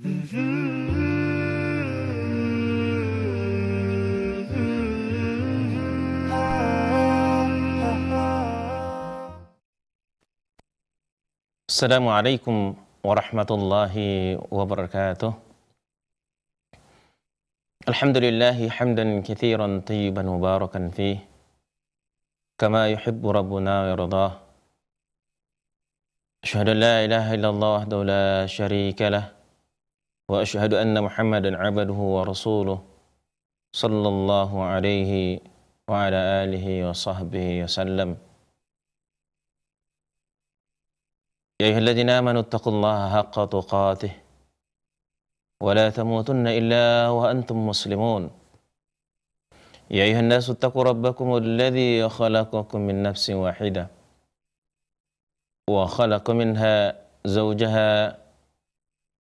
السلام عليكم ورحمة الله وبركاته الحمد لله حمدا كثيرا طيبا مباركا فيه كما يحب ربنا ويرضاه أشهد أن لا إله إلا الله وحده لا شريك له واشهد ان محمدا عبده ورسوله صلى الله عليه وعلى اله وصحبه وسلم يا ايها الذين امنوا اتقوا الله حق تقاته ولا تموتن الا وانتم مسلمون يا ايها الناس اتقوا ربكم الذي خلقكم من نفس واحده وخلق منها زوجها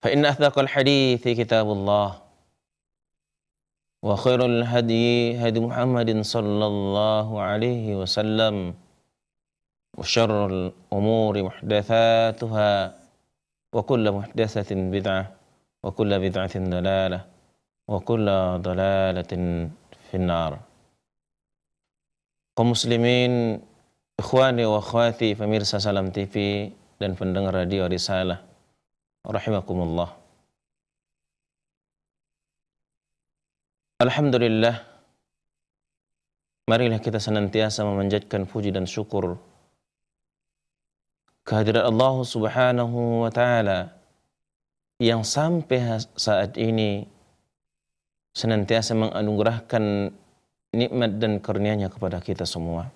فإن أثق الحديث كتاب الله وخير الهدي هدي محمد صلى الله عليه وسلم وشر الأمور محدثاتها وكل محدثة بدعة وكل بدعة ضلالة وكل ضلالة في النار Kemuslimin, ikhwani wa akhwati pemirsa Salam TV dan pendengar radio Risalah rahimakumullah. Alhamdulillah marilah kita senantiasa memanjatkan puji dan syukur kehadiran Allah Subhanahu wa taala yang sampai saat ini senantiasa menganugerahkan nikmat dan karunia-Nya kepada kita semua.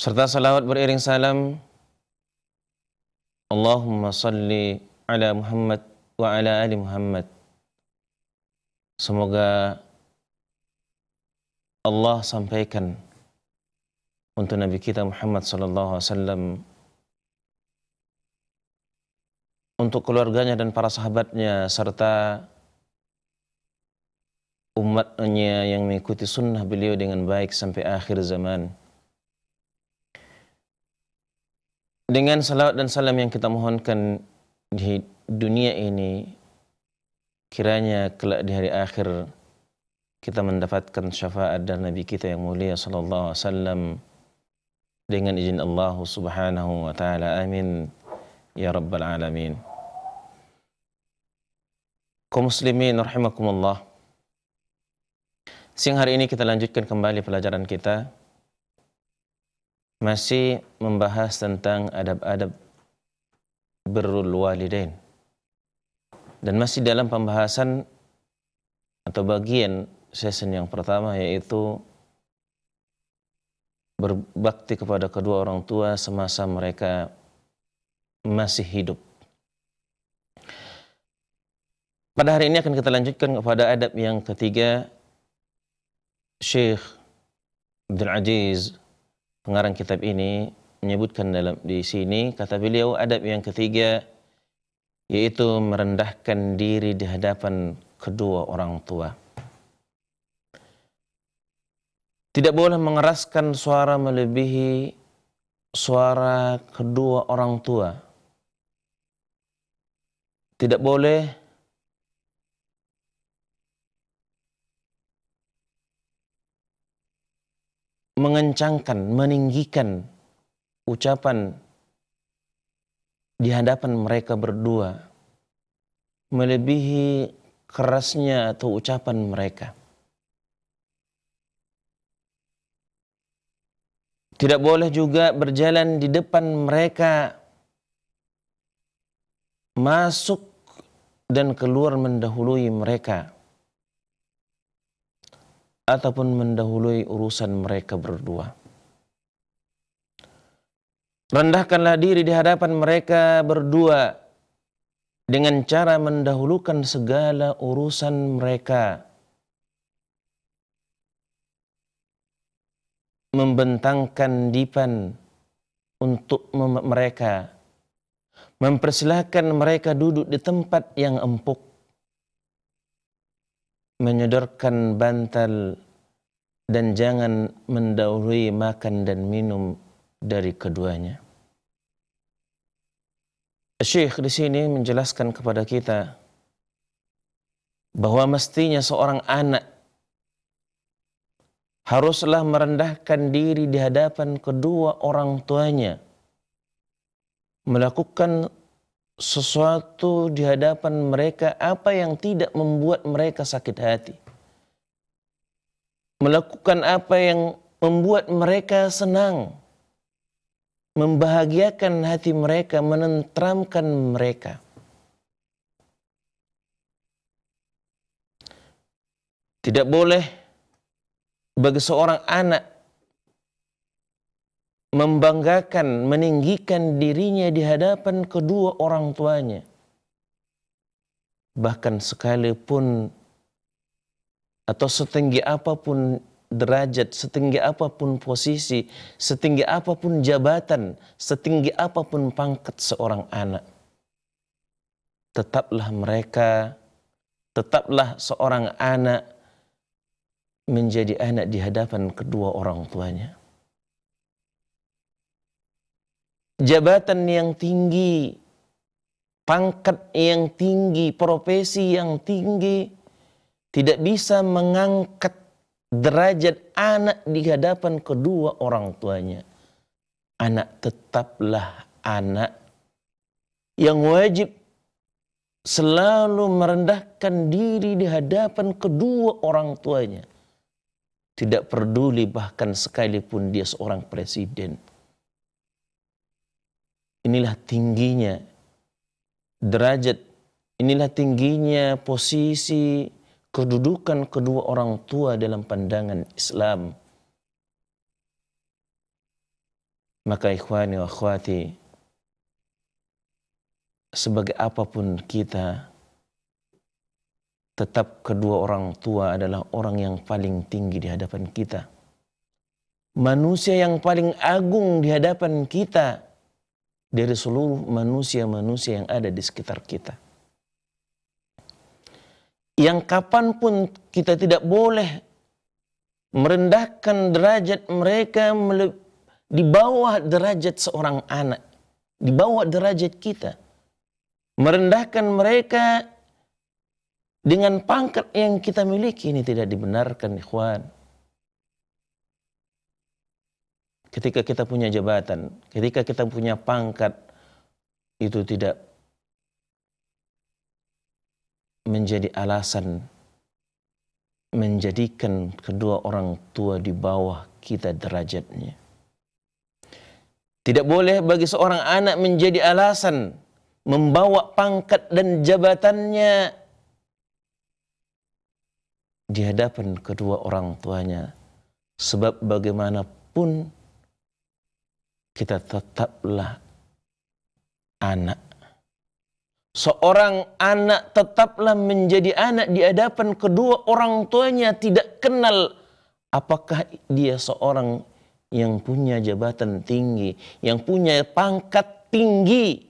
Serta salawat beriring salam Allahumma salli ala Muhammad wa ala ali Muhammad. Semoga Allah sampaikan untuk Nabi kita Muhammad sallallahu alaihi wasallam untuk keluarganya dan para sahabatnya serta umatnya yang mengikuti sunnah beliau dengan baik sampai akhir zaman. Dengan salawat dan salam yang kita mohonkan di dunia ini, kiranya kelak di hari akhir kita mendapatkan syafaat dari Nabi kita yang mulia Sallallahu Alaihi Wasallam dengan izin Allah Subhanahu Wa Taala. Amin. Ya Rabbal Alamin. Kau muslimin, rahimakumullah. Siang hari ini kita lanjutkan kembali pelajaran kita masih membahas tentang adab-adab berul walidain. Dan masih dalam pembahasan atau bagian session yang pertama yaitu berbakti kepada kedua orang tua semasa mereka masih hidup. Pada hari ini akan kita lanjutkan kepada adab yang ketiga Syekh Abdul Aziz Pengarang kitab ini menyebutkan dalam di sini kata beliau adab yang ketiga yaitu merendahkan diri di hadapan kedua orang tua. Tidak boleh mengeraskan suara melebihi suara kedua orang tua. Tidak boleh mengencangkan, meninggikan ucapan di hadapan mereka berdua melebihi kerasnya atau ucapan mereka. Tidak boleh juga berjalan di depan mereka masuk dan keluar mendahului mereka ataupun mendahului urusan mereka berdua. Rendahkanlah diri di hadapan mereka berdua dengan cara mendahulukan segala urusan mereka. Membentangkan dipan untuk mereka. Mempersilahkan mereka duduk di tempat yang empuk menyodorkan bantal dan jangan mendahului makan dan minum dari keduanya. Syekh di sini menjelaskan kepada kita bahwa mestinya seorang anak haruslah merendahkan diri di hadapan kedua orang tuanya melakukan sesuatu di hadapan mereka apa yang tidak membuat mereka sakit hati. Melakukan apa yang membuat mereka senang. Membahagiakan hati mereka, menentramkan mereka. Tidak boleh bagi seorang anak membanggakan, meninggikan dirinya di hadapan kedua orang tuanya. Bahkan sekalipun atau setinggi apapun derajat, setinggi apapun posisi, setinggi apapun jabatan, setinggi apapun pangkat seorang anak. Tetaplah mereka, tetaplah seorang anak menjadi anak di hadapan kedua orang tuanya. jabatan yang tinggi, pangkat yang tinggi, profesi yang tinggi, tidak bisa mengangkat derajat anak di hadapan kedua orang tuanya. Anak tetaplah anak yang wajib selalu merendahkan diri di hadapan kedua orang tuanya. Tidak peduli bahkan sekalipun dia seorang presiden inilah tingginya derajat, inilah tingginya posisi kedudukan kedua orang tua dalam pandangan Islam. Maka ikhwani wa akhwati, sebagai apapun kita, tetap kedua orang tua adalah orang yang paling tinggi di hadapan kita. Manusia yang paling agung di hadapan kita dari seluruh manusia-manusia yang ada di sekitar kita. Yang kapanpun kita tidak boleh merendahkan derajat mereka di bawah derajat seorang anak, di bawah derajat kita. Merendahkan mereka dengan pangkat yang kita miliki ini tidak dibenarkan, ikhwan. ketika kita punya jabatan, ketika kita punya pangkat, itu tidak menjadi alasan menjadikan kedua orang tua di bawah kita derajatnya. Tidak boleh bagi seorang anak menjadi alasan membawa pangkat dan jabatannya di hadapan kedua orang tuanya. Sebab bagaimanapun kita tetaplah anak. Seorang anak tetaplah menjadi anak di hadapan kedua orang tuanya tidak kenal apakah dia seorang yang punya jabatan tinggi, yang punya pangkat tinggi.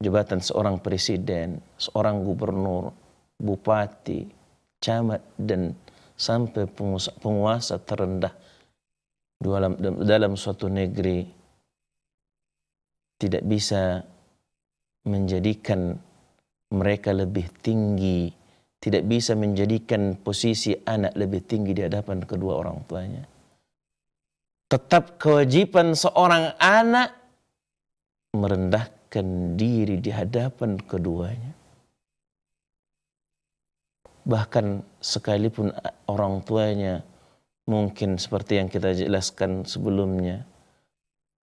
Jabatan seorang presiden, seorang gubernur, bupati, camat, dan sampai penguasa, terendah dalam, dalam suatu negeri tidak bisa menjadikan mereka lebih tinggi, tidak bisa menjadikan posisi anak lebih tinggi di hadapan kedua orang tuanya. Tetap kewajiban seorang anak merendahkan diri di hadapan keduanya. Bahkan sekalipun orang tuanya mungkin seperti yang kita jelaskan sebelumnya,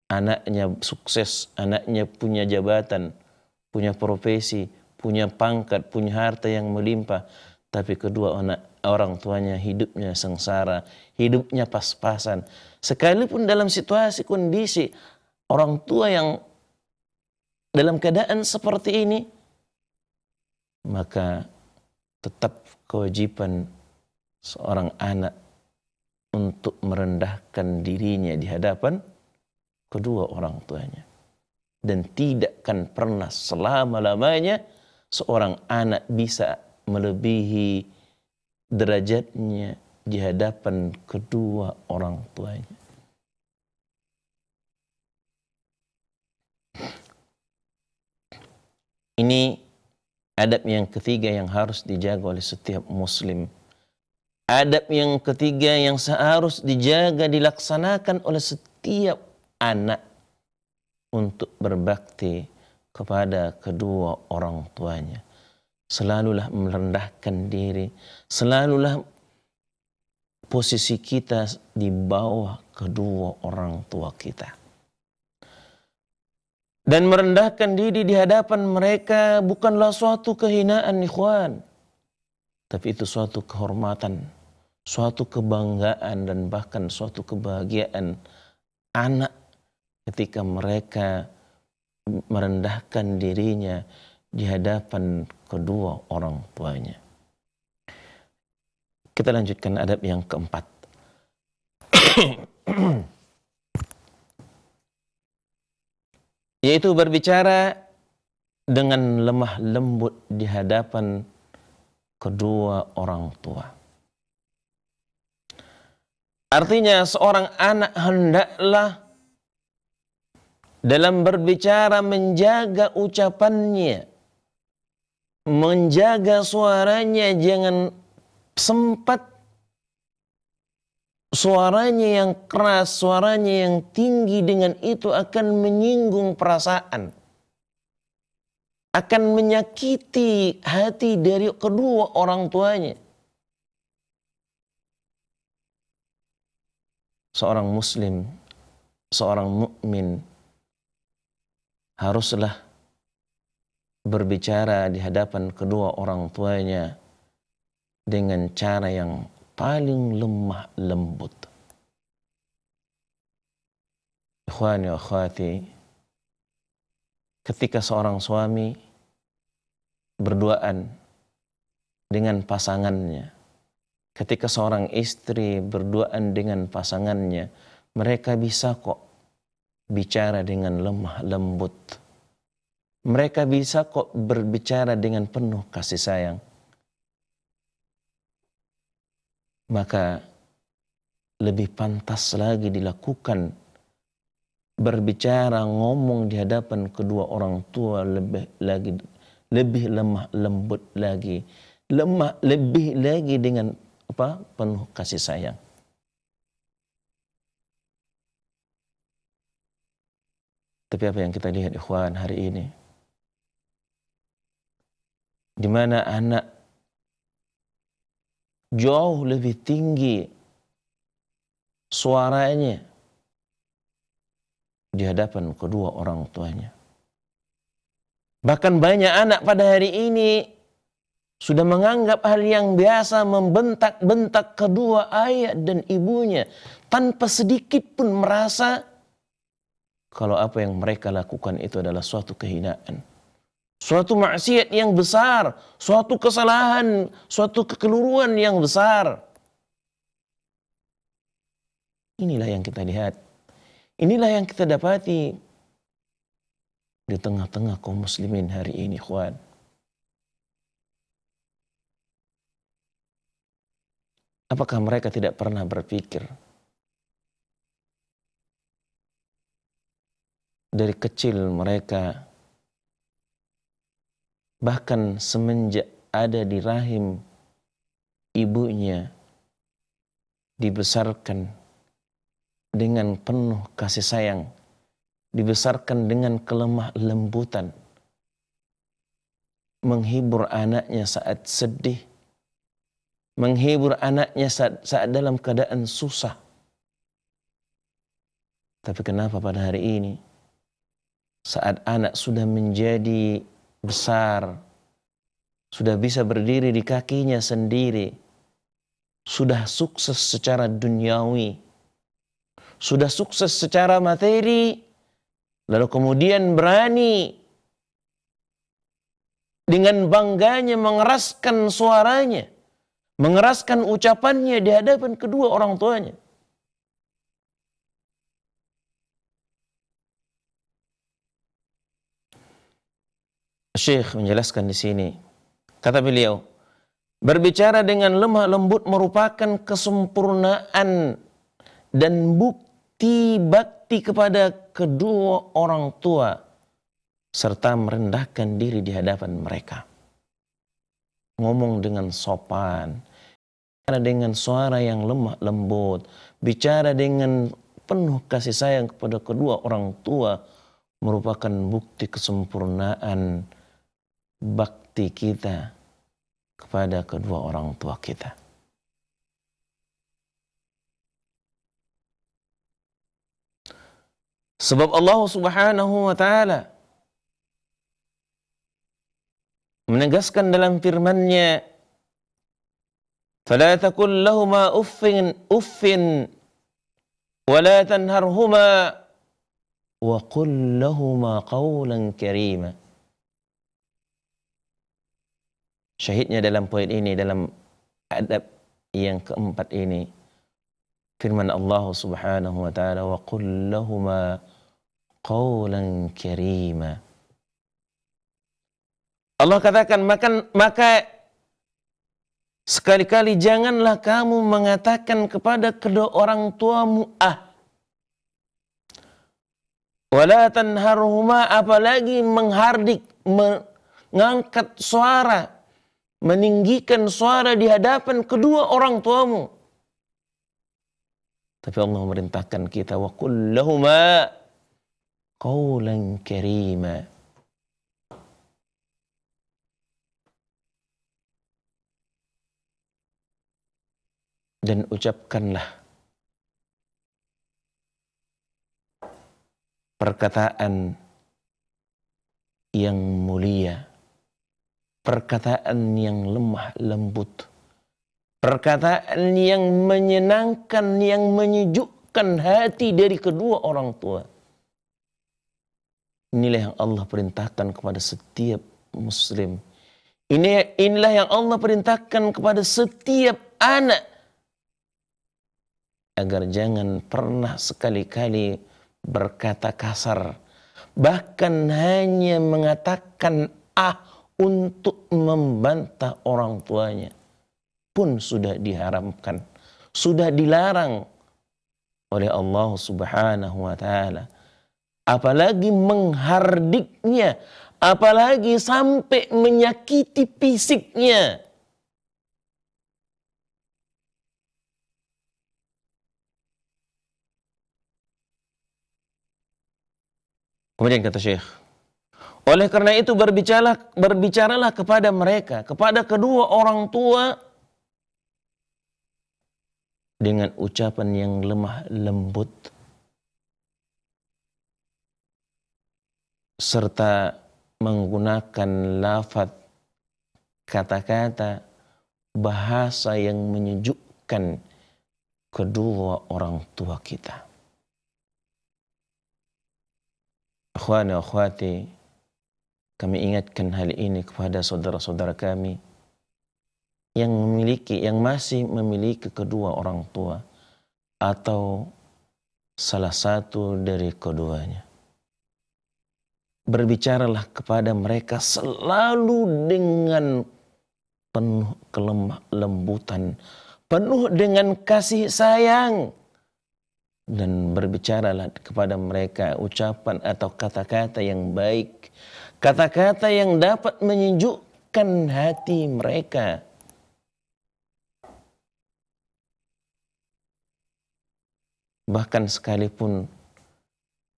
anaknya sukses, anaknya punya jabatan, punya profesi, punya pangkat, punya harta yang melimpah, tapi kedua anak orang tuanya hidupnya sengsara, hidupnya pas-pasan. Sekalipun dalam situasi kondisi orang tua yang dalam keadaan seperti ini, maka tetap kewajiban seorang anak untuk merendahkan dirinya di hadapan kedua orang tuanya. Dan tidak akan pernah selama-lamanya seorang anak bisa melebihi derajatnya di hadapan kedua orang tuanya. Ini adab yang ketiga yang harus dijaga oleh setiap muslim Adab yang ketiga yang seharus dijaga dilaksanakan oleh setiap anak untuk berbakti kepada kedua orang tuanya. Selalulah merendahkan diri, selalulah posisi kita di bawah kedua orang tua kita. Dan merendahkan diri di hadapan mereka bukanlah suatu kehinaan ikhwan. Tapi itu suatu kehormatan suatu kebanggaan dan bahkan suatu kebahagiaan anak ketika mereka merendahkan dirinya di hadapan kedua orang tuanya. Kita lanjutkan adab yang keempat. Yaitu berbicara dengan lemah lembut di hadapan kedua orang tua. Artinya seorang anak hendaklah dalam berbicara menjaga ucapannya, menjaga suaranya jangan sempat suaranya yang keras, suaranya yang tinggi dengan itu akan menyinggung perasaan. Akan menyakiti hati dari kedua orang tuanya seorang muslim, seorang mukmin haruslah berbicara di hadapan kedua orang tuanya dengan cara yang paling lemah lembut. Ikhwani wa akhwati, ketika seorang suami berduaan dengan pasangannya, ketika seorang istri berduaan dengan pasangannya, mereka bisa kok bicara dengan lemah lembut. Mereka bisa kok berbicara dengan penuh kasih sayang. Maka lebih pantas lagi dilakukan berbicara ngomong di hadapan kedua orang tua lebih lagi lebih lemah lembut lagi lemah lebih lagi dengan apa penuh kasih sayang. Tapi apa yang kita lihat ikhwan hari ini? Di mana anak jauh lebih tinggi suaranya di hadapan kedua orang tuanya. Bahkan banyak anak pada hari ini sudah menganggap hal yang biasa membentak-bentak kedua ayah dan ibunya tanpa sedikit pun merasa kalau apa yang mereka lakukan itu adalah suatu kehinaan, suatu maksiat yang besar, suatu kesalahan, suatu kekeliruan yang besar. Inilah yang kita lihat. Inilah yang kita dapati di tengah-tengah kaum muslimin hari ini, khuan Apakah mereka tidak pernah berpikir dari kecil mereka bahkan semenjak ada di rahim ibunya dibesarkan dengan penuh kasih sayang, dibesarkan dengan kelemah lembutan, menghibur anaknya saat sedih, menghibur anaknya saat, saat dalam keadaan susah. Tapi kenapa pada hari ini saat anak sudah menjadi besar, sudah bisa berdiri di kakinya sendiri, sudah sukses secara duniawi, sudah sukses secara materi, lalu kemudian berani dengan bangganya mengeraskan suaranya mengeraskan ucapannya di hadapan kedua orang tuanya. Syekh menjelaskan di sini, kata beliau, berbicara dengan lemah lembut merupakan kesempurnaan dan bukti bakti kepada kedua orang tua serta merendahkan diri di hadapan mereka. Ngomong dengan sopan, bicara dengan suara yang lemah lembut, bicara dengan penuh kasih sayang kepada kedua orang tua merupakan bukti kesempurnaan bakti kita kepada kedua orang tua kita. Sebab Allah Subhanahu wa taala menegaskan dalam firman-Nya فلا تكن لهما أف أف ولا تنهرهما وقل لهما قولا كريما شهدنا dalam poin ini dalam adab yang keempat ini firman Allah Subhanahu wa taala wa qul lahuma qawlan karima Allah katakan maka maka Sekali-kali janganlah kamu mengatakan kepada kedua orang tuamu ah. Wala tanharuhuma apalagi menghardik, mengangkat suara, meninggikan suara di hadapan kedua orang tuamu. Tapi Allah memerintahkan kita wa kullahuma qawlan karima. dan ucapkanlah perkataan yang mulia, perkataan yang lemah lembut, perkataan yang menyenangkan, yang menyejukkan hati dari kedua orang tua. Inilah yang Allah perintahkan kepada setiap muslim. inilah yang Allah perintahkan kepada setiap anak agar jangan pernah sekali-kali berkata kasar, bahkan hanya mengatakan "ah" untuk membantah orang tuanya pun sudah diharamkan, sudah dilarang oleh Allah Subhanahu wa Ta'ala. Apalagi menghardiknya, apalagi sampai menyakiti fisiknya Kemudian kata Syekh, oleh karena itu berbicaralah berbicaralah kepada mereka, kepada kedua orang tua dengan ucapan yang lemah lembut serta menggunakan lafaz kata-kata bahasa yang menyejukkan kedua orang tua kita. Akhwani akhwati, kami ingatkan hal ini kepada saudara-saudara kami yang memiliki, yang masih memiliki kedua orang tua atau salah satu dari keduanya. Berbicaralah kepada mereka selalu dengan penuh kelemah lembutan, penuh dengan kasih sayang dan berbicaralah kepada mereka ucapan atau kata-kata yang baik, kata-kata yang dapat menyejukkan hati mereka. Bahkan sekalipun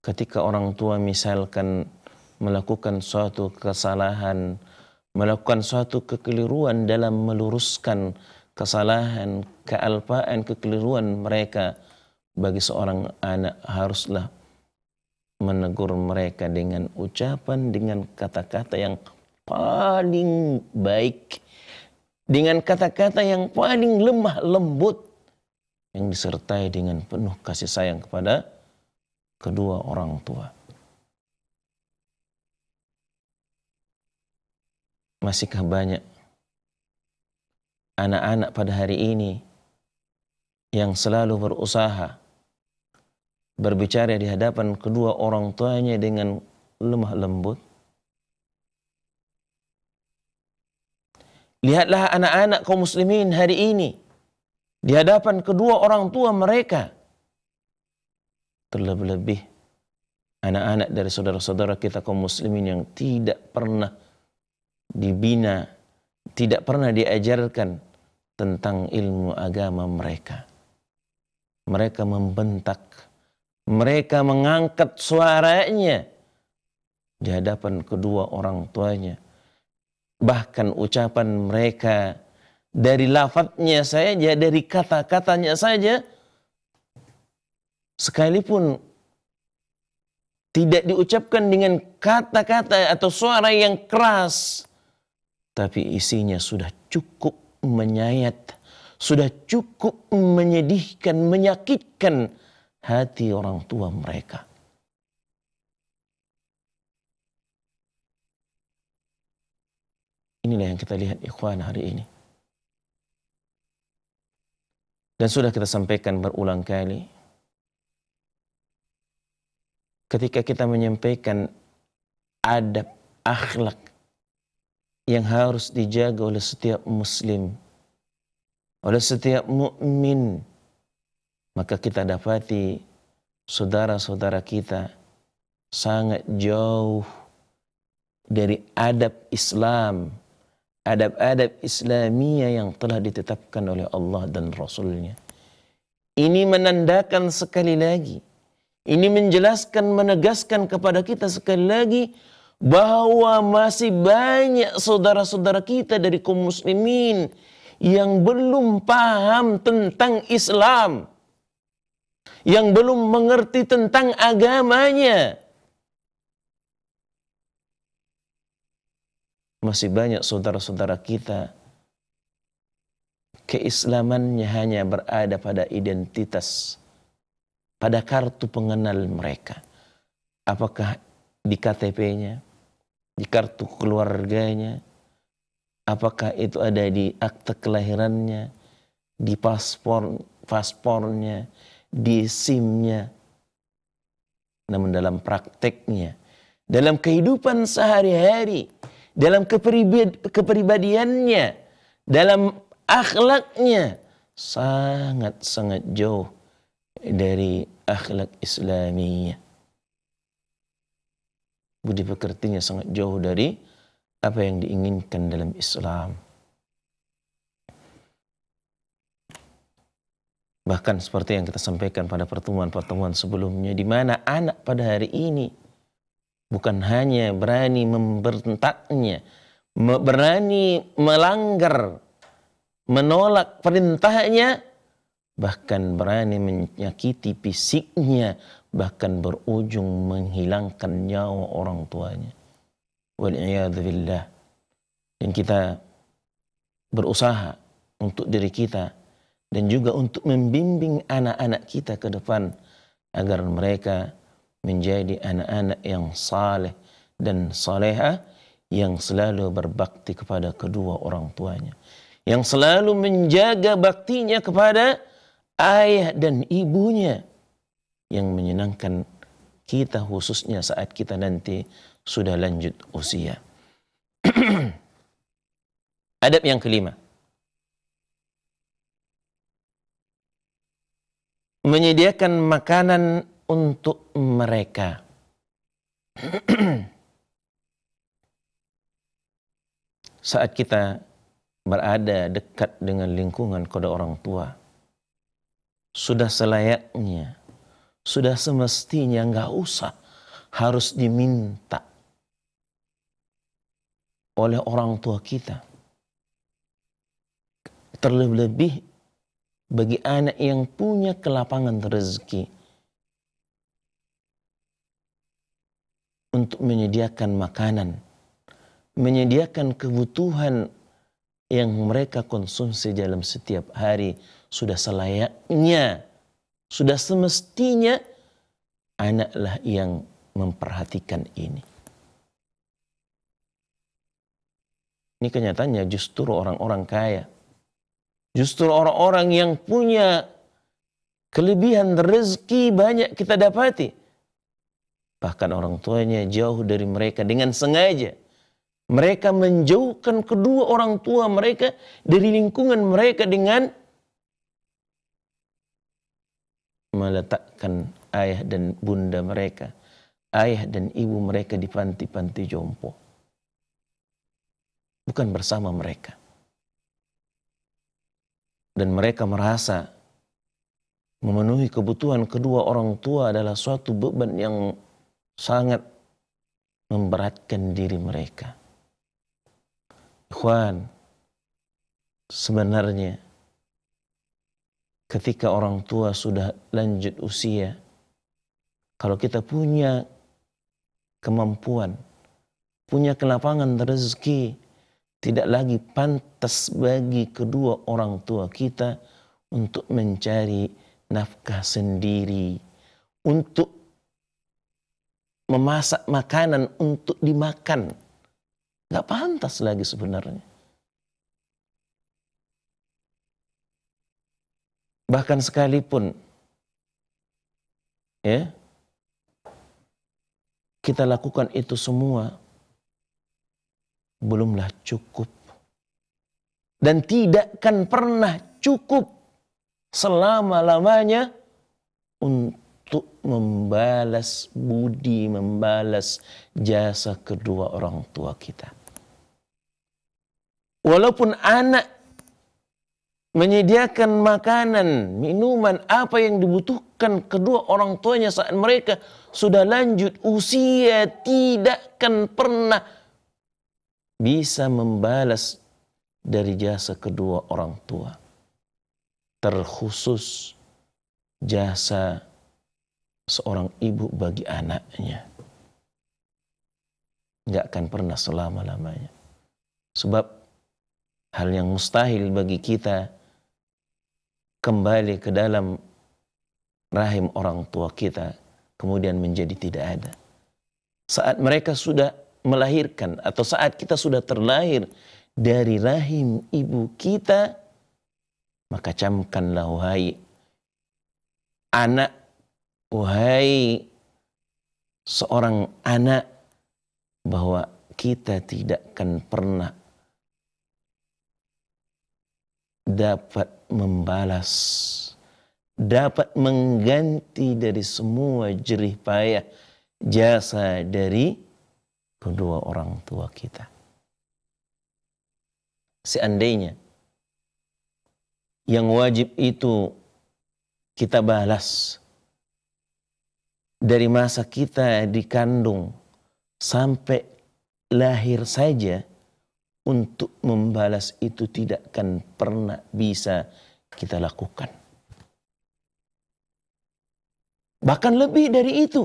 ketika orang tua misalkan melakukan suatu kesalahan, melakukan suatu kekeliruan dalam meluruskan kesalahan, kealpaan, kekeliruan mereka, bagi seorang anak haruslah menegur mereka dengan ucapan, dengan kata-kata yang paling baik, dengan kata-kata yang paling lemah lembut, yang disertai dengan penuh kasih sayang kepada kedua orang tua. Masihkah banyak anak-anak pada hari ini yang selalu berusaha berbicara di hadapan kedua orang tuanya dengan lemah lembut. Lihatlah anak-anak kaum muslimin hari ini di hadapan kedua orang tua mereka. Terlebih-lebih anak-anak dari saudara-saudara kita kaum muslimin yang tidak pernah dibina, tidak pernah diajarkan tentang ilmu agama mereka. Mereka membentak mereka mengangkat suaranya di hadapan kedua orang tuanya. Bahkan ucapan mereka dari lafadznya saja, dari kata-katanya saja, sekalipun tidak diucapkan dengan kata-kata atau suara yang keras, tapi isinya sudah cukup menyayat, sudah cukup menyedihkan, menyakitkan, hati orang tua mereka. Inilah yang kita lihat ikhwan hari ini. Dan sudah kita sampaikan berulang kali. Ketika kita menyampaikan adab, akhlak yang harus dijaga oleh setiap muslim, oleh setiap mukmin, maka kita dapati saudara-saudara kita sangat jauh dari adab Islam, adab-adab Islamiyah yang telah ditetapkan oleh Allah dan Rasulnya. Ini menandakan sekali lagi, ini menjelaskan, menegaskan kepada kita sekali lagi bahwa masih banyak saudara-saudara kita dari kaum muslimin yang belum paham tentang Islam yang belum mengerti tentang agamanya. Masih banyak saudara-saudara kita keislamannya hanya berada pada identitas, pada kartu pengenal mereka. Apakah di KTP-nya, di kartu keluarganya, apakah itu ada di akte kelahirannya, di paspor paspornya, di simnya. Namun dalam prakteknya, dalam kehidupan sehari-hari, dalam kepribad kepribadiannya, dalam akhlaknya sangat-sangat jauh dari akhlak Islamiah Budi pekertinya sangat jauh dari apa yang diinginkan dalam Islam. Bahkan seperti yang kita sampaikan pada pertemuan-pertemuan sebelumnya, di mana anak pada hari ini bukan hanya berani memberontaknya, berani melanggar, menolak perintahnya, bahkan berani menyakiti fisiknya, bahkan berujung menghilangkan nyawa orang tuanya. Dan kita berusaha untuk diri kita dan juga untuk membimbing anak-anak kita ke depan agar mereka menjadi anak-anak yang saleh dan saleha yang selalu berbakti kepada kedua orang tuanya yang selalu menjaga baktinya kepada ayah dan ibunya yang menyenangkan kita khususnya saat kita nanti sudah lanjut usia adab yang kelima menyediakan makanan untuk mereka. Saat kita berada dekat dengan lingkungan kode orang tua, sudah selayaknya, sudah semestinya nggak usah harus diminta oleh orang tua kita. Terlebih-lebih bagi anak yang punya kelapangan rezeki untuk menyediakan makanan, menyediakan kebutuhan yang mereka konsumsi dalam setiap hari sudah selayaknya, sudah semestinya anaklah yang memperhatikan ini. Ini kenyataannya justru orang-orang kaya Justru orang-orang yang punya kelebihan rezeki banyak kita dapati. Bahkan orang tuanya jauh dari mereka dengan sengaja. Mereka menjauhkan kedua orang tua mereka dari lingkungan mereka dengan meletakkan ayah dan bunda mereka, ayah dan ibu mereka di panti-panti jompo. Bukan bersama mereka dan mereka merasa memenuhi kebutuhan kedua orang tua adalah suatu beban yang sangat memberatkan diri mereka. Ikhwan, sebenarnya ketika orang tua sudah lanjut usia, kalau kita punya kemampuan, punya kelapangan rezeki, tidak lagi pantas bagi kedua orang tua kita untuk mencari nafkah sendiri, untuk memasak makanan untuk dimakan. Gak pantas lagi sebenarnya. Bahkan sekalipun ya kita lakukan itu semua belumlah cukup. Dan tidak akan pernah cukup selama-lamanya untuk membalas budi, membalas jasa kedua orang tua kita. Walaupun anak menyediakan makanan, minuman, apa yang dibutuhkan kedua orang tuanya saat mereka sudah lanjut usia tidak akan pernah bisa membalas dari jasa kedua orang tua. Terkhusus jasa seorang ibu bagi anaknya. Nggak akan pernah selama-lamanya. Sebab hal yang mustahil bagi kita kembali ke dalam rahim orang tua kita kemudian menjadi tidak ada. Saat mereka sudah melahirkan atau saat kita sudah terlahir dari rahim ibu kita, maka camkanlah wahai anak, wahai seorang anak bahwa kita tidak akan pernah dapat membalas, dapat mengganti dari semua jerih payah jasa dari kedua orang tua kita. Seandainya yang wajib itu kita balas dari masa kita dikandung sampai lahir saja untuk membalas itu tidak akan pernah bisa kita lakukan. Bahkan lebih dari itu.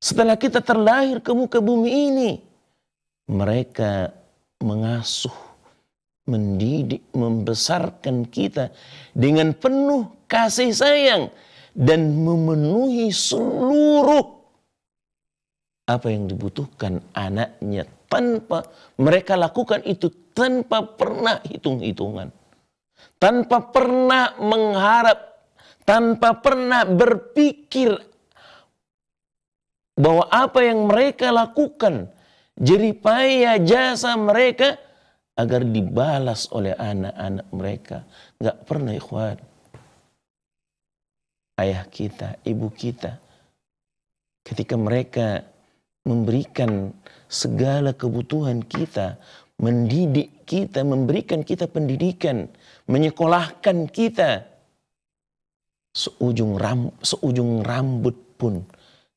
Setelah kita terlahir ke muka bumi ini, mereka mengasuh, mendidik, membesarkan kita dengan penuh kasih sayang dan memenuhi seluruh apa yang dibutuhkan anaknya tanpa mereka lakukan itu tanpa pernah hitung-hitungan tanpa pernah mengharap tanpa pernah berpikir bahwa apa yang mereka lakukan, jeripaya jasa mereka agar dibalas oleh anak-anak mereka. Nggak pernah ikhwan. Ayah kita, ibu kita, ketika mereka memberikan segala kebutuhan kita, mendidik kita, memberikan kita pendidikan, menyekolahkan kita, seujung, ram, seujung rambut pun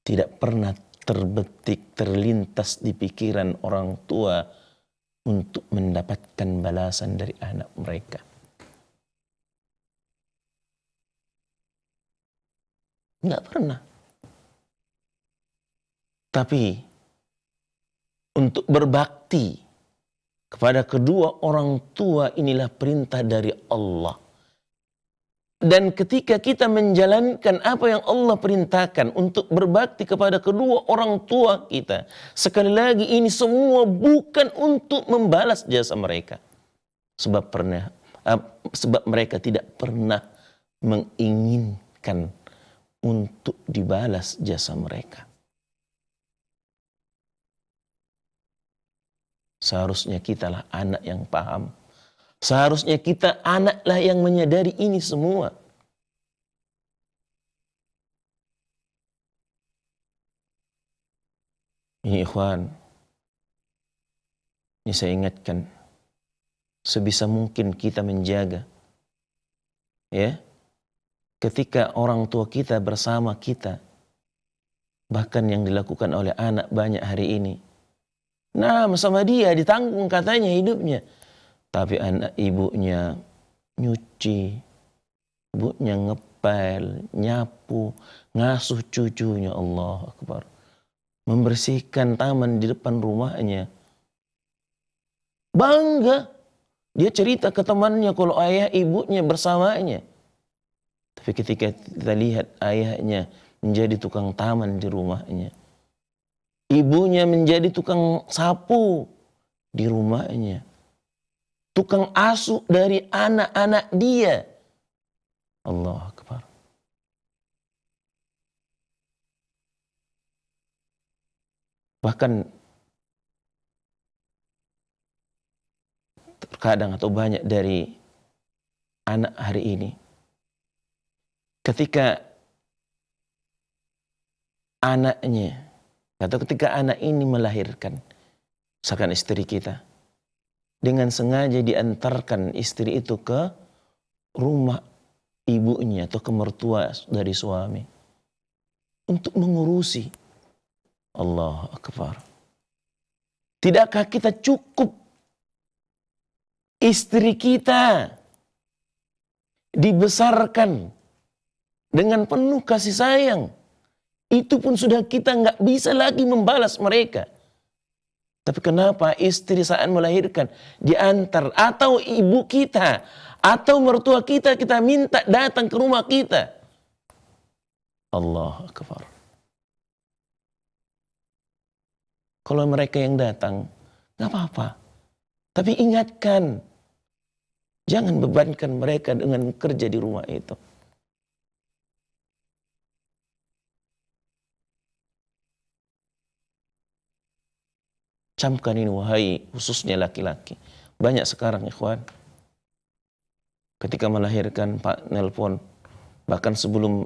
tidak pernah terbetik, terlintas di pikiran orang tua untuk mendapatkan balasan dari anak mereka. Enggak pernah. Tapi untuk berbakti kepada kedua orang tua inilah perintah dari Allah. Dan ketika kita menjalankan apa yang Allah perintahkan untuk berbakti kepada kedua orang tua kita, sekali lagi ini semua bukan untuk membalas jasa mereka. Sebab pernah uh, sebab mereka tidak pernah menginginkan untuk dibalas jasa mereka. Seharusnya kitalah anak yang paham Seharusnya kita anaklah yang menyadari ini semua. Ini ikhwan, ini saya ingatkan, sebisa mungkin kita menjaga. Ya, ketika orang tua kita bersama kita, bahkan yang dilakukan oleh anak banyak hari ini. Nah, sama dia ditanggung katanya hidupnya. Tapi anak ibunya nyuci, ibunya ngepel, nyapu, ngasuh cucunya Allah Akbar. Membersihkan taman di depan rumahnya. Bangga. Dia cerita ke temannya kalau ayah ibunya bersamanya. Tapi ketika kita lihat ayahnya menjadi tukang taman di rumahnya. Ibunya menjadi tukang sapu di rumahnya tukang asuh dari anak-anak dia. Allah Akbar. Bahkan terkadang atau banyak dari anak hari ini ketika anaknya atau ketika anak ini melahirkan misalkan istri kita dengan sengaja diantarkan istri itu ke rumah ibunya atau ke mertua dari suami untuk mengurusi Allah Akbar. Tidakkah kita cukup istri kita dibesarkan dengan penuh kasih sayang? Itu pun sudah kita nggak bisa lagi membalas mereka. Tapi kenapa istri saat melahirkan diantar atau ibu kita atau mertua kita kita minta datang ke rumah kita? Allah Akbar. Kalau mereka yang datang, nggak apa-apa. Tapi ingatkan, jangan bebankan mereka dengan kerja di rumah itu. Camkan ini wahai khususnya laki-laki. Banyak sekarang ikhwan. Ketika melahirkan Pak nelpon. Bahkan sebelum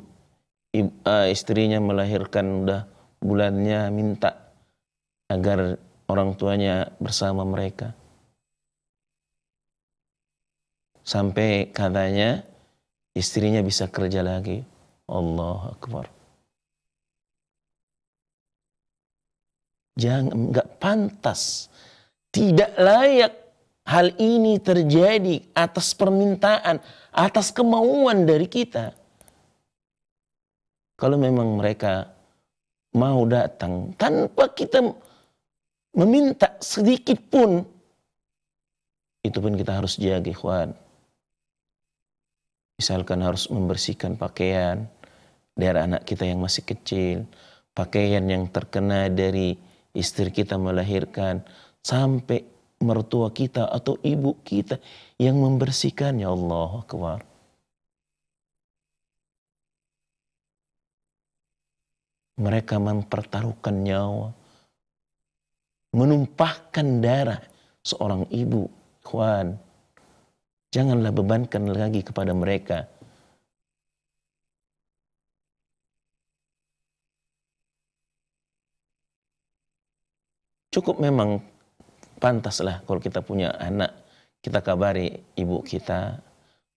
eh, istrinya melahirkan udah bulannya minta agar orang tuanya bersama mereka. Sampai katanya istrinya bisa kerja lagi. Allah Akbar. Jangan, nggak pantas. Tidak layak hal ini terjadi atas permintaan, atas kemauan dari kita. Kalau memang mereka mau datang tanpa kita meminta sedikit pun, itu pun kita harus jaga, ikhwan. Misalkan harus membersihkan pakaian dari anak kita yang masih kecil, pakaian yang terkena dari istri kita melahirkan, sampai mertua kita atau ibu kita yang membersihkannya Allah Akbar. Mereka mempertaruhkan nyawa, menumpahkan darah seorang ibu. Kwan, janganlah bebankan lagi kepada mereka cukup memang pantaslah kalau kita punya anak, kita kabari ibu kita,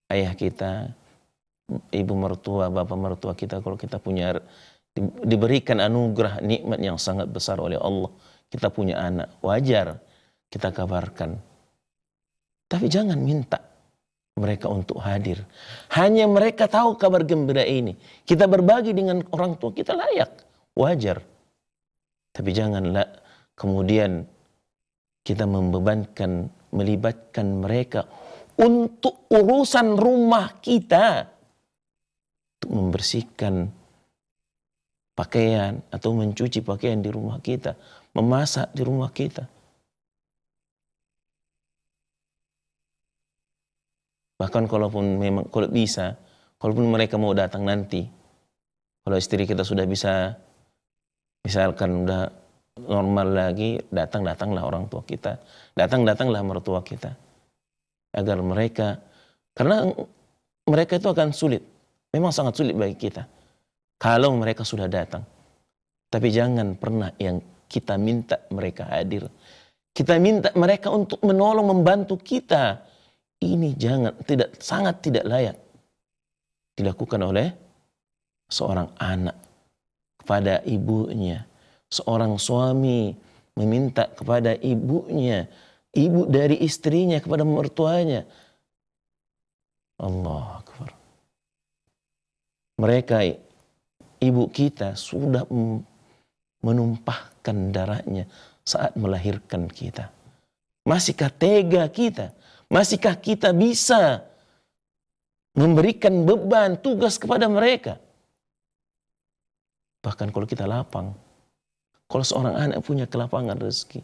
ayah kita, ibu mertua, bapak mertua kita kalau kita punya diberikan anugerah nikmat yang sangat besar oleh Allah, kita punya anak, wajar kita kabarkan. Tapi jangan minta mereka untuk hadir. Hanya mereka tahu kabar gembira ini. Kita berbagi dengan orang tua kita layak, wajar. Tapi janganlah kemudian kita membebankan, melibatkan mereka untuk urusan rumah kita, untuk membersihkan pakaian atau mencuci pakaian di rumah kita, memasak di rumah kita. Bahkan kalaupun memang kalau bisa, kalaupun mereka mau datang nanti, kalau istri kita sudah bisa misalkan udah normal lagi, datang-datanglah orang tua kita, datang-datanglah mertua kita. Agar mereka, karena mereka itu akan sulit. Memang sangat sulit bagi kita. Kalau mereka sudah datang. Tapi jangan pernah yang kita minta mereka hadir. Kita minta mereka untuk menolong, membantu kita. Ini jangan, tidak sangat tidak layak. Dilakukan oleh seorang anak kepada ibunya, seorang suami meminta kepada ibunya, ibu dari istrinya kepada mertuanya. Allah Akbar. Mereka ibu kita sudah menumpahkan darahnya saat melahirkan kita. Masihkah tega kita? Masihkah kita bisa memberikan beban tugas kepada mereka? Bahkan kalau kita lapang, kalau seorang anak punya kelapangan rezeki.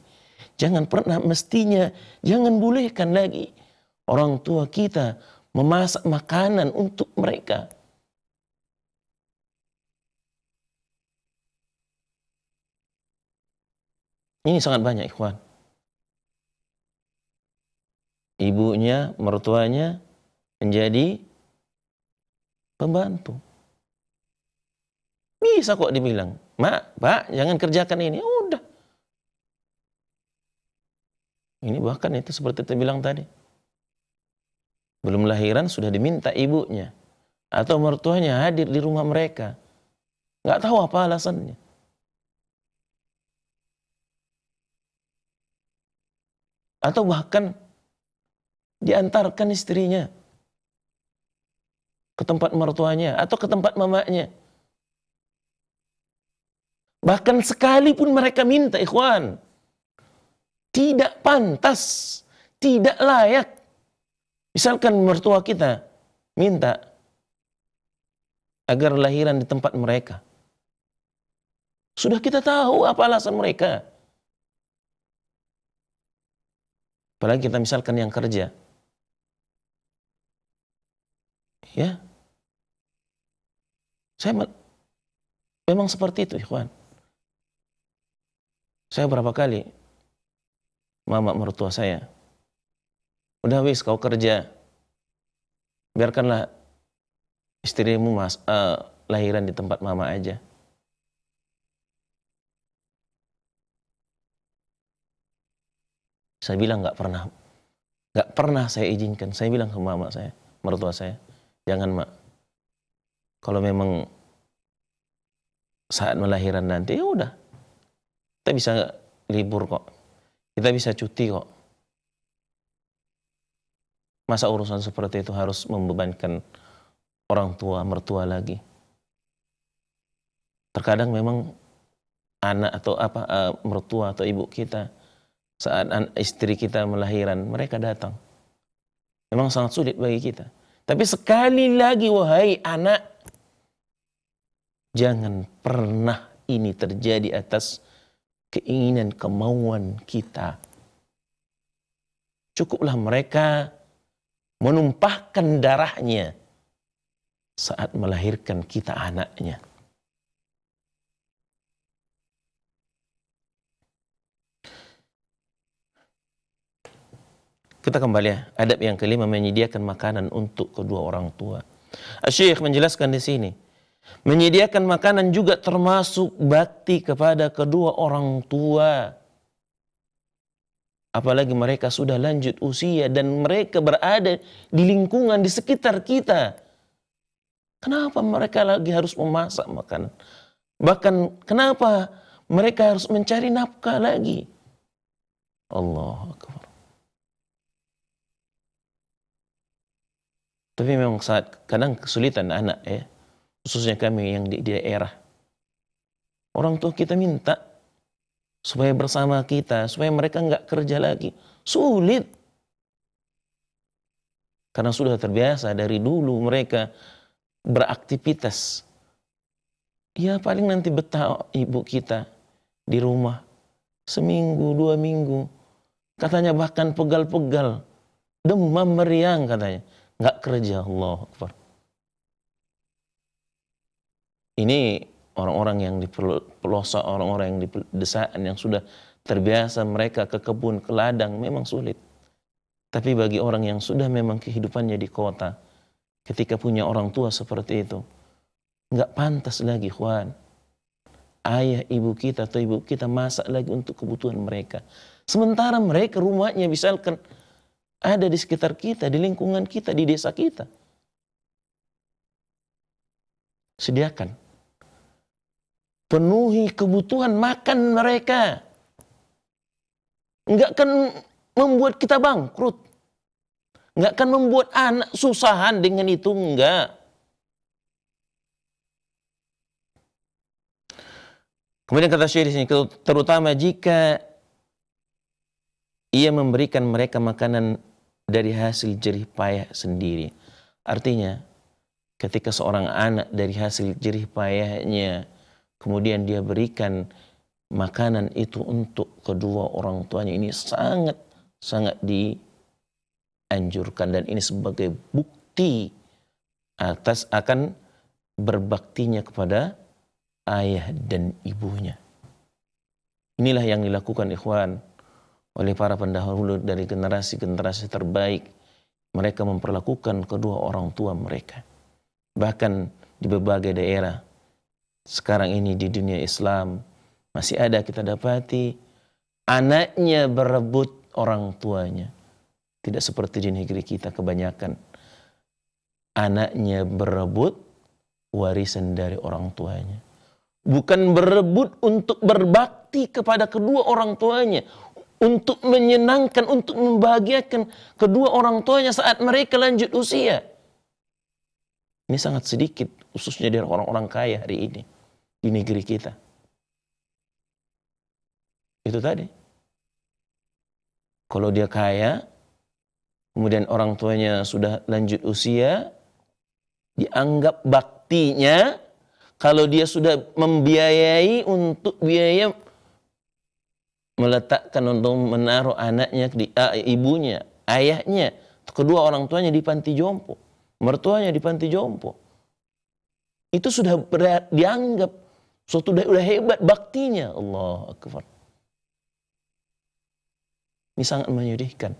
Jangan pernah mestinya, jangan bolehkan lagi orang tua kita memasak makanan untuk mereka. Ini sangat banyak ikhwan. Ibunya, mertuanya menjadi pembantu. Bisa kok dibilang. Mak, Pak, jangan kerjakan ini. Ya udah. Ini bahkan itu seperti saya bilang tadi. Belum lahiran sudah diminta ibunya. Atau mertuanya hadir di rumah mereka. Nggak tahu apa alasannya. Atau bahkan diantarkan istrinya ke tempat mertuanya atau ke tempat mamanya. Bahkan sekalipun mereka minta ikhwan. Tidak pantas. Tidak layak. Misalkan mertua kita minta agar lahiran di tempat mereka. Sudah kita tahu apa alasan mereka. Apalagi kita misalkan yang kerja. Ya. Saya memang seperti itu, Ikhwan. Saya berapa kali mama mertua saya, udah wis kau kerja, biarkanlah istrimu mas uh, lahiran di tempat mama aja. Saya bilang nggak pernah, nggak pernah saya izinkan. Saya bilang ke mama saya, mertua saya, jangan mak. Kalau memang saat melahiran nanti ya udah kita bisa libur kok. Kita bisa cuti kok. Masa urusan seperti itu harus membebankan orang tua, mertua lagi. Terkadang memang anak atau apa uh, mertua atau ibu kita saat istri kita melahiran, mereka datang. Memang sangat sulit bagi kita. Tapi sekali lagi wahai anak, jangan pernah ini terjadi atas keinginan kemauan kita. Cukuplah mereka menumpahkan darahnya saat melahirkan kita anaknya. Kita kembali ya, adab yang kelima menyediakan makanan untuk kedua orang tua. Asyik menjelaskan di sini, Menyediakan makanan juga termasuk bakti kepada kedua orang tua. Apalagi mereka sudah lanjut usia dan mereka berada di lingkungan di sekitar kita. Kenapa mereka lagi harus memasak makanan? Bahkan kenapa mereka harus mencari nafkah lagi? Allah Akbar. Tapi memang saat kadang kesulitan anak ya khususnya kami yang di, di daerah. Orang tua kita minta supaya bersama kita, supaya mereka nggak kerja lagi. Sulit. Karena sudah terbiasa dari dulu mereka beraktivitas. Ya paling nanti betah ibu kita di rumah. Seminggu, dua minggu. Katanya bahkan pegal-pegal. Demam meriang katanya. Nggak kerja, Allah Akbar ini orang-orang yang di pelosok, orang-orang yang di desaan yang sudah terbiasa mereka ke kebun, ke ladang memang sulit. Tapi bagi orang yang sudah memang kehidupannya di kota, ketika punya orang tua seperti itu, nggak pantas lagi, Juan. Ayah ibu kita atau ibu kita masak lagi untuk kebutuhan mereka. Sementara mereka rumahnya misalkan ada di sekitar kita, di lingkungan kita, di desa kita. Sediakan penuhi kebutuhan makan mereka. Enggak akan membuat kita bangkrut. Enggak akan membuat anak susahan dengan itu, enggak. Kemudian kata Syekh di terutama jika ia memberikan mereka makanan dari hasil jerih payah sendiri. Artinya, ketika seorang anak dari hasil jerih payahnya kemudian dia berikan makanan itu untuk kedua orang tuanya ini sangat sangat dianjurkan dan ini sebagai bukti atas akan berbaktinya kepada ayah dan ibunya. Inilah yang dilakukan ikhwan oleh para pendahulu dari generasi-generasi terbaik. Mereka memperlakukan kedua orang tua mereka. Bahkan di berbagai daerah sekarang ini di dunia Islam masih ada kita dapati anaknya berebut orang tuanya. Tidak seperti di negeri kita kebanyakan anaknya berebut warisan dari orang tuanya. Bukan berebut untuk berbakti kepada kedua orang tuanya, untuk menyenangkan, untuk membahagiakan kedua orang tuanya saat mereka lanjut usia. Ini sangat sedikit, khususnya dari orang-orang kaya hari ini di negeri kita. Itu tadi. Kalau dia kaya, kemudian orang tuanya sudah lanjut usia, dianggap baktinya kalau dia sudah membiayai untuk biaya meletakkan untuk menaruh anaknya di uh, ibunya, ayahnya, kedua orang tuanya di panti jompo, mertuanya di panti jompo. Itu sudah dianggap Suatu dah udah hebat baktinya. Allah Akbar. Ini sangat menyedihkan.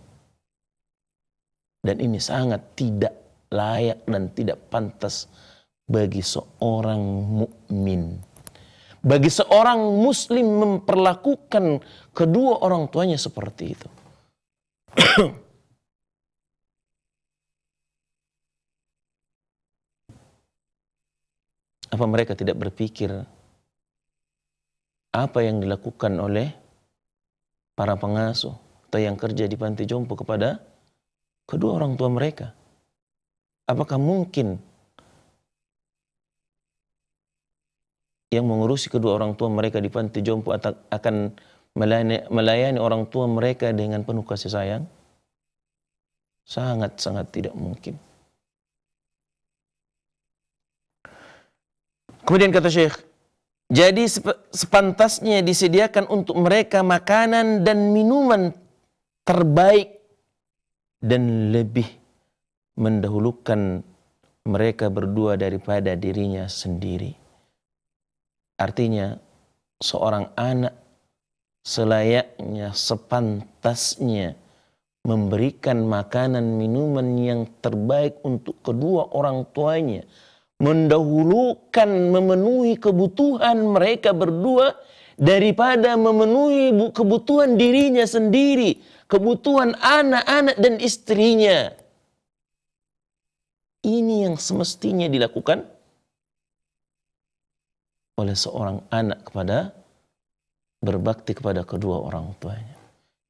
Dan ini sangat tidak layak dan tidak pantas bagi seorang mukmin. Bagi seorang muslim memperlakukan kedua orang tuanya seperti itu. Apa mereka tidak berpikir apa yang dilakukan oleh para pengasuh atau yang kerja di panti jompo kepada kedua orang tua mereka. Apakah mungkin yang mengurusi kedua orang tua mereka di panti jompo akan melayani orang tua mereka dengan penuh kasih sayang? Sangat-sangat tidak mungkin. Kemudian kata Syekh, jadi sepantasnya disediakan untuk mereka makanan dan minuman terbaik dan lebih mendahulukan mereka berdua daripada dirinya sendiri. Artinya seorang anak selayaknya sepantasnya memberikan makanan minuman yang terbaik untuk kedua orang tuanya mendahulukan memenuhi kebutuhan mereka berdua daripada memenuhi kebutuhan dirinya sendiri, kebutuhan anak-anak dan istrinya. Ini yang semestinya dilakukan oleh seorang anak kepada berbakti kepada kedua orang tuanya.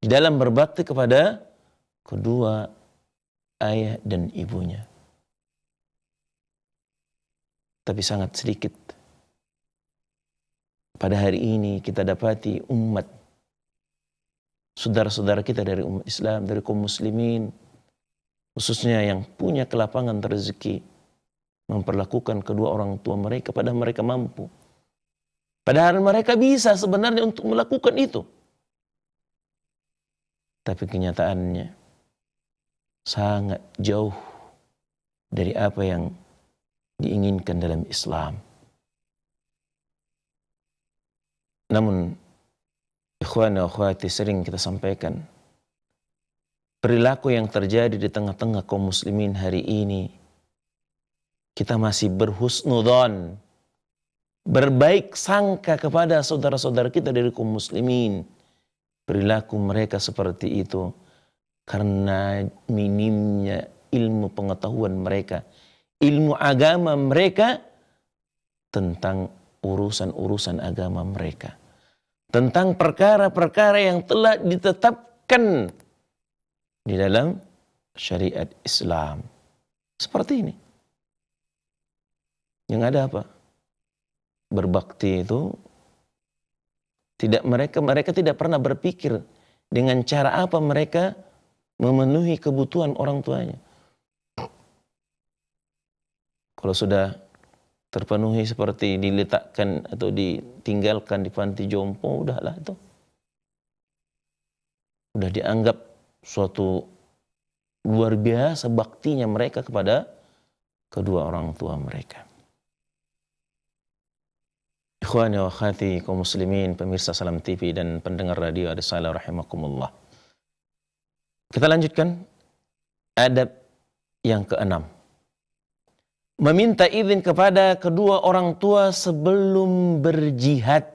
Di dalam berbakti kepada kedua ayah dan ibunya tapi sangat sedikit. Pada hari ini kita dapati umat saudara-saudara kita dari umat Islam, dari kaum muslimin, khususnya yang punya kelapangan rezeki memperlakukan kedua orang tua mereka pada mereka mampu. Padahal mereka bisa sebenarnya untuk melakukan itu. Tapi kenyataannya sangat jauh dari apa yang diinginkan dalam Islam. Namun, ikhwan dan akhwati sering kita sampaikan, perilaku yang terjadi di tengah-tengah kaum muslimin hari ini, kita masih berhusnudon, berbaik sangka kepada saudara-saudara kita dari kaum muslimin. Perilaku mereka seperti itu karena minimnya ilmu pengetahuan mereka ilmu agama mereka tentang urusan-urusan agama mereka. Tentang perkara-perkara yang telah ditetapkan di dalam syariat Islam. Seperti ini. Yang ada apa? Berbakti itu tidak mereka mereka tidak pernah berpikir dengan cara apa mereka memenuhi kebutuhan orang tuanya. Kalau sudah terpenuhi seperti diletakkan atau ditinggalkan di panti jompo, udahlah itu. Udah dianggap suatu luar biasa baktinya mereka kepada kedua orang tua mereka. Ikhwan wa khati kaum muslimin, pemirsa Salam TV dan pendengar radio salam rahimakumullah. Kita lanjutkan adab yang keenam meminta izin kepada kedua orang tua sebelum berjihad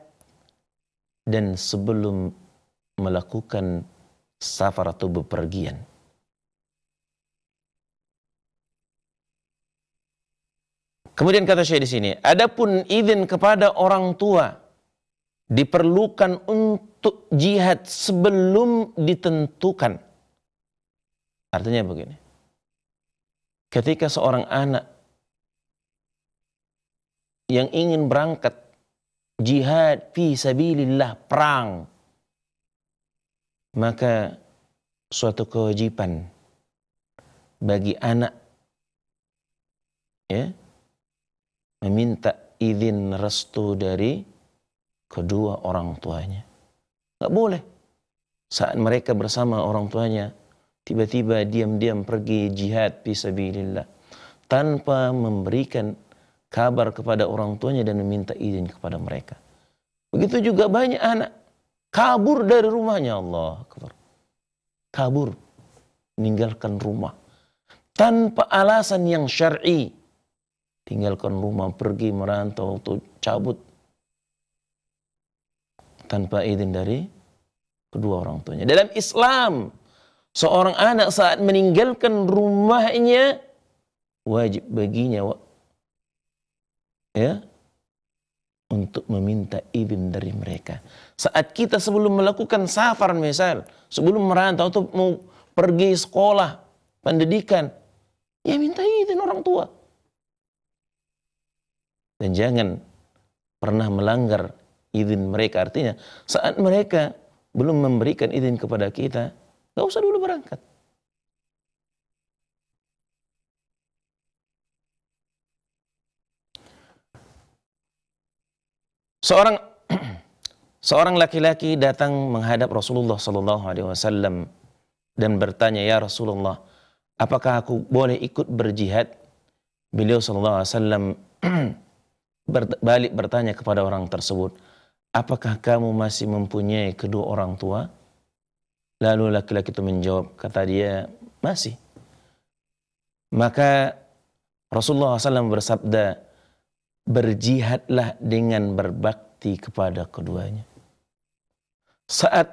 dan sebelum melakukan safar atau bepergian. Kemudian kata saya di sini, adapun izin kepada orang tua diperlukan untuk jihad sebelum ditentukan. Artinya begini. Ketika seorang anak yang ingin berangkat jihad fi sabilillah perang maka suatu kewajiban bagi anak ya meminta izin restu dari kedua orang tuanya nggak boleh saat mereka bersama orang tuanya tiba-tiba diam-diam pergi jihad fi sabilillah tanpa memberikan kabar kepada orang tuanya dan meminta izin kepada mereka. Begitu juga banyak anak kabur dari rumahnya Allah. Kabur, meninggalkan rumah. Tanpa alasan yang syar'i. Tinggalkan rumah, pergi merantau atau cabut. Tanpa izin dari kedua orang tuanya. Dalam Islam, seorang anak saat meninggalkan rumahnya, wajib baginya ya untuk meminta izin dari mereka. Saat kita sebelum melakukan safar misal, sebelum merantau atau mau pergi sekolah, pendidikan, ya minta izin orang tua. Dan jangan pernah melanggar izin mereka. Artinya saat mereka belum memberikan izin kepada kita, gak usah dulu berangkat. Seorang seorang laki-laki datang menghadap Rasulullah Shallallahu Alaihi Wasallam dan bertanya, ya Rasulullah, apakah aku boleh ikut berjihad? Beliau Shallallahu Alaihi Wasallam balik bertanya kepada orang tersebut, apakah kamu masih mempunyai kedua orang tua? Lalu laki-laki itu menjawab, kata dia, masih. Maka Rasulullah SAW bersabda, berjihadlah dengan berbakti kepada keduanya. Saat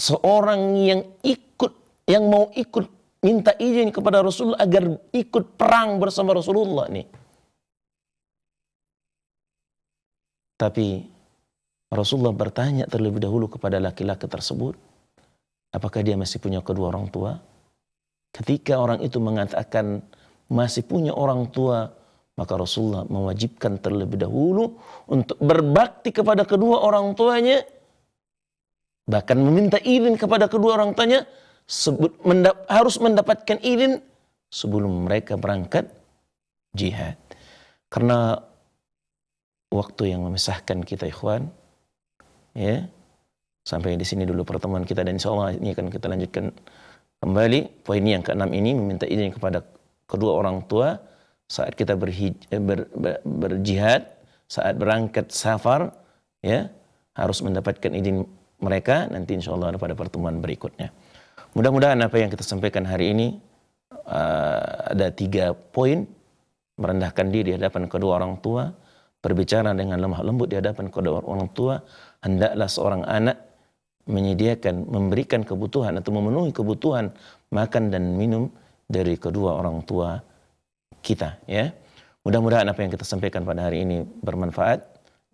seorang yang ikut, yang mau ikut minta izin kepada Rasul agar ikut perang bersama Rasulullah nih. Tapi Rasulullah bertanya terlebih dahulu kepada laki-laki tersebut, apakah dia masih punya kedua orang tua? Ketika orang itu mengatakan masih punya orang tua, maka Rasulullah mewajibkan terlebih dahulu untuk berbakti kepada kedua orang tuanya. Bahkan meminta izin kepada kedua orang tuanya harus mendapatkan izin sebelum mereka berangkat jihad. Karena waktu yang memisahkan kita ikhwan ya. Sampai di sini dulu pertemuan kita dan insya Allah ini akan kita lanjutkan kembali poin yang keenam ini meminta izin kepada kedua orang tua saat kita berhij, eh, ber, ber, berjihad, saat berangkat safar, ya harus mendapatkan izin mereka nanti insya Allah pada pertemuan berikutnya. Mudah-mudahan apa yang kita sampaikan hari ini uh, ada tiga poin merendahkan diri di hadapan kedua orang tua, berbicara dengan lemah lembut di hadapan kedua orang tua, hendaklah seorang anak menyediakan, memberikan kebutuhan atau memenuhi kebutuhan makan dan minum dari kedua orang tua kita ya. Mudah-mudahan apa yang kita sampaikan pada hari ini bermanfaat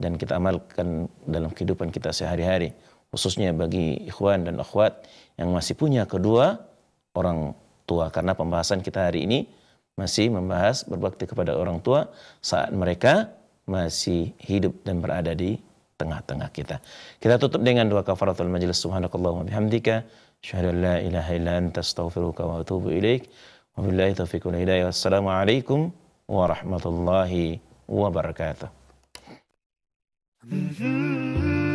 dan kita amalkan dalam kehidupan kita sehari-hari khususnya bagi ikhwan dan akhwat yang masih punya kedua orang tua karena pembahasan kita hari ini masih membahas berbakti kepada orang tua saat mereka masih hidup dan berada di tengah-tengah kita. Kita tutup dengan dua kafaratul majelis subhanakallahumma bihamdika asyhadu la ilaha illa anta astaghfiruka wa atubu ilaik. Wabillahi taufiq wal hidayah. Wassalamualaikum warahmatullahi wabarakatuh. Mm-hmm.